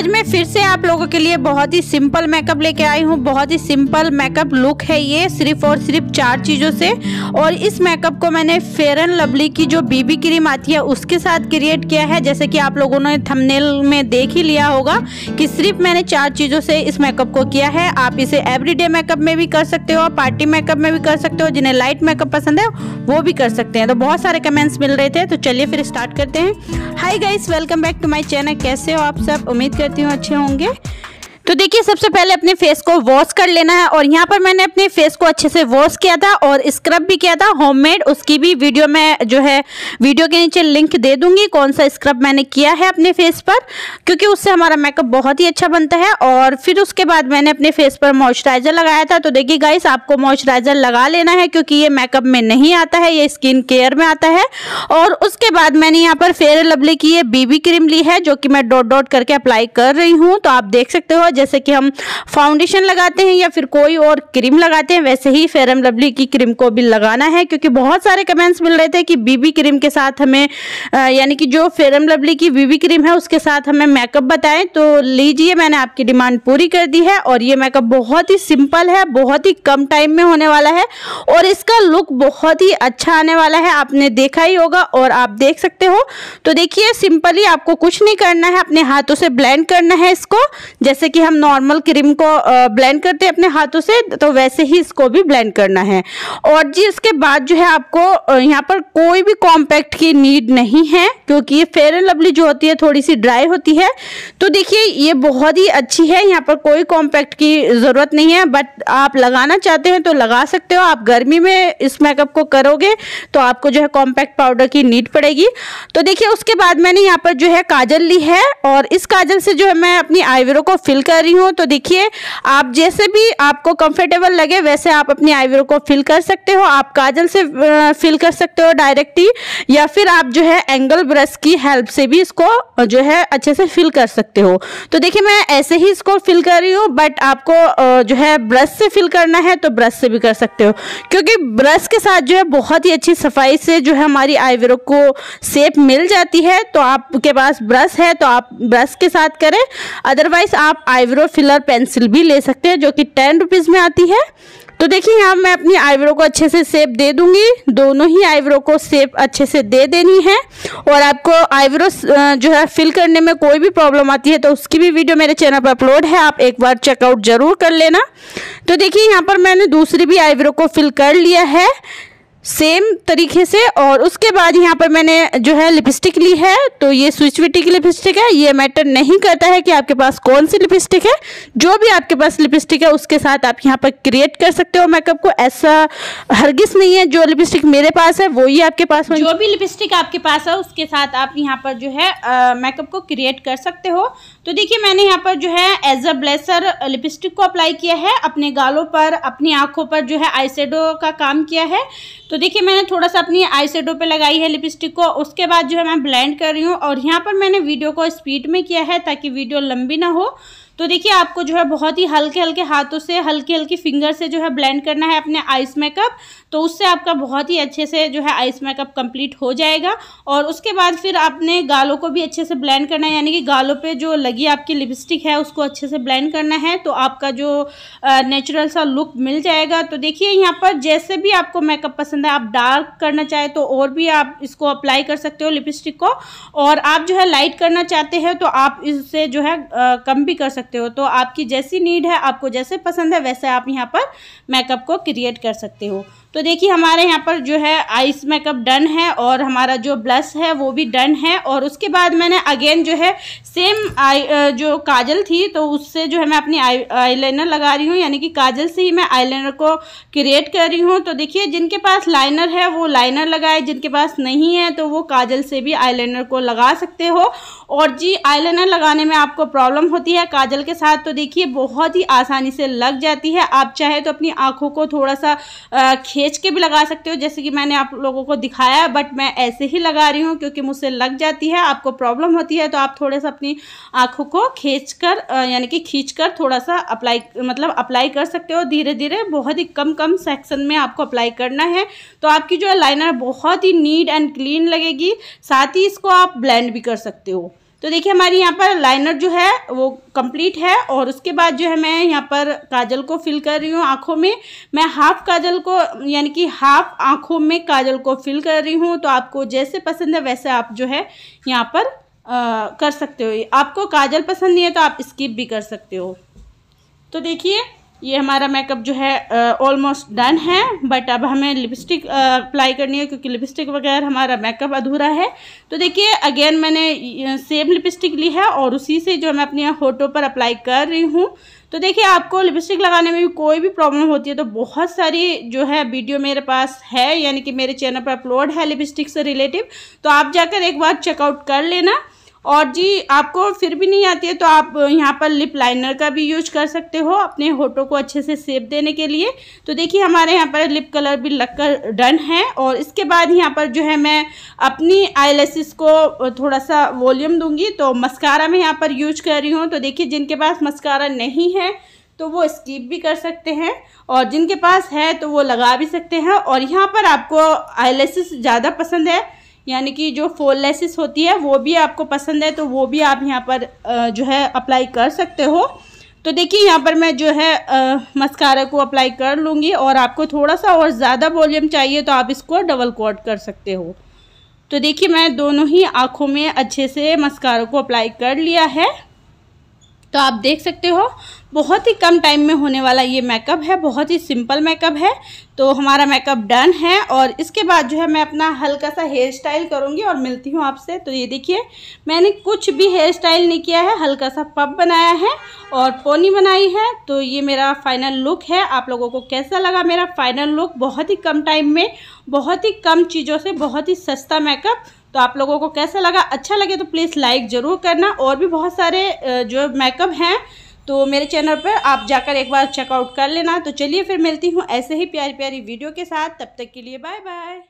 आज मैं फिर से आप लोगों के लिए बहुत ही सिंपल मेकअप लेके आई हूँ बहुत ही सिंपल मेकअप लुक है ये सिर्फ और सिर्फ चार चीज़ों से और इस मेकअप को मैंने फेयर एंड लवली की जो बीबी क्रीम आती है उसके साथ क्रिएट किया है जैसे कि आप लोगों ने थंबनेल में देख ही लिया होगा कि सिर्फ मैंने चार चीज़ों से इस मेकअप को किया है आप इसे एवरीडे मेकअप में भी कर सकते हो पार्टी मेकअप में भी कर सकते हो जिन्हें लाइट मेकअप पसंद है वो भी कर सकते हैं तो बहुत सारे कमेंट्स मिल रहे थे तो चलिए फिर स्टार्ट करते हैं hi guys welcome back to my channel कैसे हो आप सब उम्मीद कर करती हूँ अच्छे होंगे तो देखिए सबसे पहले अपने फेस को वॉश कर लेना है और यहाँ पर मैंने अपने फेस को अच्छे से वॉश किया था और स्क्रब भी किया था होममेड उसकी भी वीडियो में जो है वीडियो के नीचे लिंक दे दूंगी कौन सा स्क्रब मैंने किया है अपने फेस पर क्योंकि उससे हमारा मेकअप बहुत ही अच्छा बनता है और फिर उसके बाद मैंने अपने फेस पर मॉइस्चराइजर लगाया था तो देखिए गाइस आपको मॉइस्चराइजर लगा लेना है क्योंकि ये मेकअप में नहीं आता है ये स्किन केयर में आता है और उसके बाद मैंने यहाँ पर फेयर लवली की ये बीबी क्रीम ली है जो कि मैं डॉट डॉट करके अप्लाई कर रही हूँ तो आप देख सकते हो जैसे कि हम फाउंडेशन लगाते हैं या फिर कोई और क्रीम लगाते हैं वैसे ही फेयर एंड लवली की क्रीम को भी लगाना है क्योंकि बहुत सारे कमेंट्स मिल रहे थे कि बीबी क्रीम के साथ हमें यानी कि जो फेयर एंड लवली की बीबी क्रीम है उसके साथ हमें मेकअप बताएं तो लीजिए मैंने आपकी डिमांड पूरी कर दी है और ये मेकअप बहुत ही सिंपल है बहुत ही कम टाइम में होने वाला है और इसका लुक बहुत ही अच्छा आने वाला है आपने देखा ही होगा और आप देख सकते हो तो देखिए सिंपली आपको कुछ नहीं करना है अपने हाथों से ब्लेंड करना है इसको जैसे कि कि हम नॉर्मल क्रीम को ब्लेंड करते हैं अपने हाथों से तो वैसे ही इसको भी ब्लेंड करना है और जी इसके बाद जो है आपको यहाँ पर कोई भी कॉम्पैक्ट की नीड नहीं है क्योंकि ये फेयर एंड लवली जो होती है थोड़ी सी ड्राई होती है तो देखिए ये बहुत ही अच्छी है यहाँ पर कोई कॉम्पैक्ट की ज़रूरत नहीं है बट आप लगाना चाहते हैं तो लगा सकते हो आप गर्मी में इस मेकअप को करोगे तो आपको जो है कॉम्पैक्ट पाउडर की नीड पड़ेगी तो देखिए उसके बाद मैंने यहाँ पर जो है काजल ली है और इस काजल से जो है मैं अपनी आईब्रो को फिल कर रही हूँ तो देखिए आप जैसे भी आपको कंफर्टेबल लगे वैसे आप अपनी आईब्रो को फिल कर सकते हो आप काजल से फिल कर सकते हो डायरेक्ट ही या फिर आप जो है एंगल ब्रश की हेल्प से भी इसको जो है अच्छे से फिल कर सकते हो तो देखिए मैं ऐसे ही इसको फिल कर रही हूँ बट आपको जो है ब्रश से फिल करना है तो ब्रश से भी कर सकते हो क्योंकि ब्रश के साथ जो है बहुत ही अच्छी सफाई से जो है हमारी आईब्रो को सेप मिल जाती है तो आपके पास ब्रश है तो आप ब्रश के साथ करें अदरवाइज आप आई आईब्रो फिलर पेंसिल भी ले सकते हैं जो कि टेन रुपीज़ में आती है तो देखिए यहाँ मैं अपनी आईब्रो को अच्छे से सेप दे दूंगी दोनों ही आईब्रो को सेप अच्छे से दे देनी है और आपको आईब्रो जो है फिल करने में कोई भी प्रॉब्लम आती है तो उसकी भी वीडियो मेरे चैनल पर अपलोड है आप एक बार चेकआउट ज़रूर कर लेना तो देखिए यहाँ पर मैंने दूसरी भी आईब्रो को फिल कर लिया है सेम तरीके से और उसके बाद यहाँ पर मैंने जो है लिपस्टिक ली है तो ये स्विचविटी की लिपस्टिक है ये मैटर नहीं करता है कि आपके पास कौन सी लिपस्टिक है जो भी आपके पास लिपस्टिक है उसके साथ आप यहाँ पर क्रिएट कर सकते हो मेकअप को ऐसा हरगिस नहीं है जो लिपस्टिक मेरे पास है वो ही आपके पास जो भी लिपस्टिक आपके पास है उसके साथ आप यहाँ पर जो है मेकअप को क्रिएट कर सकते हो तो देखिए मैंने यहाँ पर जो है एज अ ब्लेसर लिपस्टिक को अप्लाई किया है अपने गालों पर अपनी आंखों पर जो है आई का काम किया है तो देखिए मैंने थोड़ा सा अपनी आई शेडो पर लगाई है लिपस्टिक को उसके बाद जो है मैं ब्लेंड कर रही हूँ और यहाँ पर मैंने वीडियो को स्पीड में किया है ताकि वीडियो लंबी ना हो तो देखिए आपको जो है बहुत ही हल्के हल्के हाथों से हल्के हल्के फिंगर से जो है ब्लेंड करना है अपने आइस मेकअप तो उससे आपका बहुत ही अच्छे से जो है आइस मेकअप कंप्लीट हो जाएगा और उसके बाद फिर आपने गालों को भी अच्छे से ब्लेंड करना है यानी कि गालों पे जो लगी आपकी लिपस्टिक है उसको अच्छे से ब्लेंड करना है तो आपका जो नेचुरल सा लुक मिल जाएगा तो देखिए यहाँ पर जैसे भी आपको मेकअप पसंद है आप डार्क करना चाहें तो और भी आप इसको अप्लाई कर सकते हो लिपस्टिक को और आप जो है लाइट करना चाहते हैं तो आप इससे जो है कम भी कर सकते सकते हो तो आपकी जैसी नीड है आपको जैसे पसंद है वैसे आप यहाँ पर मेकअप को क्रिएट कर सकते हो तो देखिए हमारे यहाँ पर जो है आइस मेकअप डन है और हमारा जो ब्लश है वो भी डन है और उसके बाद मैंने अगेन जो है सेम आई जो काजल थी तो उससे जो है मैं अपनी आई आईलाइनर लगा रही हूँ यानी कि काजल से ही मैं आईलाइनर को क्रिएट कर रही हूँ तो देखिए जिनके पास लाइनर है वो लाइनर लगाए जिनके पास नहीं है तो वो काजल से भी आई को लगा सकते हो और जी आई लगाने में आपको प्रॉब्लम होती है काजल के साथ तो देखिए बहुत ही आसानी से लग जाती है आप चाहे तो अपनी आँखों को थोड़ा सा खींच के भी लगा सकते हो जैसे कि मैंने आप लोगों को दिखाया बट मैं ऐसे ही लगा रही हूँ क्योंकि मुझसे लग जाती है आपको प्रॉब्लम होती है तो आप थोड़े सा अपनी आँखों को खींच कर यानी कि खींच कर थोड़ा सा अप्लाई मतलब अप्लाई कर सकते हो धीरे धीरे बहुत ही कम कम सेक्शन में आपको अप्लाई करना है तो आपकी जो है लाइनर बहुत ही नीट एंड क्लीन लगेगी साथ ही इसको आप ब्लेंड भी कर सकते हो तो देखिए हमारी यहाँ पर लाइनर जो है वो कंप्लीट है और उसके बाद जो है मैं यहाँ पर काजल को फिल कर रही हूँ आँखों में मैं हाफ़ काजल को यानी कि हाफ़ आँखों में काजल को फिल कर रही हूँ तो आपको जैसे पसंद है वैसे आप जो है यहाँ पर आ, कर सकते हो आपको काजल पसंद नहीं है तो आप स्किप भी कर सकते हो तो देखिए ये हमारा मेकअप जो है ऑलमोस्ट uh, डन है बट अब हमें लिपस्टिक अप्लाई uh, करनी है क्योंकि लिपस्टिक वगैरह हमारा मेकअप अधूरा है तो देखिए अगेन मैंने सेम uh, लिपस्टिक ली है और उसी से जो मैं अपने होटो पर अप्लाई कर रही हूँ तो देखिए आपको लिपस्टिक लगाने में भी कोई भी प्रॉब्लम होती है तो बहुत सारी जो है वीडियो मेरे पास है यानी कि मेरे चैनल पर अपलोड है लिपस्टिक से रिलेटिव तो आप जाकर एक बार चेकआउट कर लेना और जी आपको फिर भी नहीं आती है तो आप यहाँ पर लिप लाइनर का भी यूज कर सकते हो अपने होठों को अच्छे से सेप देने के लिए तो देखिए हमारे यहाँ पर लिप कलर भी लगकर डन है और इसके बाद यहाँ पर जो है मैं अपनी आईलेसिस को थोड़ा सा वॉल्यूम दूंगी तो मस्कारा में यहाँ पर यूज कर रही हूँ तो देखिए जिनके पास मस्कारा नहीं है तो वो स्कीप भी कर सकते हैं और जिनके पास है तो वो लगा भी सकते हैं और यहाँ पर आपको आईलेसिस ज़्यादा पसंद है यानी कि जो फोल लेसिस होती है वो भी आपको पसंद है तो वो भी आप यहाँ पर जो है अप्लाई कर सकते हो तो देखिए यहाँ पर मैं जो है मस्कारा को अप्लाई कर लूँगी और आपको थोड़ा सा और ज़्यादा वॉल्यूम चाहिए तो आप इसको डबल कोट कर सकते हो तो देखिए मैं दोनों ही आँखों में अच्छे से मस्कारा को अप्लाई कर लिया है तो आप देख सकते हो बहुत ही कम टाइम में होने वाला ये मेकअप है बहुत ही सिंपल मेकअप है तो हमारा मेकअप डन है और इसके बाद जो है मैं अपना हल्का सा हेयर स्टाइल करूँगी और मिलती हूँ आपसे तो ये देखिए मैंने कुछ भी हेयर स्टाइल नहीं किया है हल्का सा पब बनाया है और पोनी बनाई है तो ये मेरा फाइनल लुक है आप लोगों को कैसा लगा मेरा फाइनल लुक बहुत ही कम टाइम में बहुत ही कम चीज़ों से बहुत ही सस्ता मेकअप तो आप लोगों को कैसा लगा अच्छा लगे तो प्लीज़ लाइक ज़रूर करना और भी बहुत सारे जो मेकअप हैं तो मेरे चैनल पर आप जाकर एक बार चेकआउट कर लेना तो चलिए फिर मिलती हूँ ऐसे ही प्यारी प्यारी वीडियो के साथ तब तक के लिए बाय बाय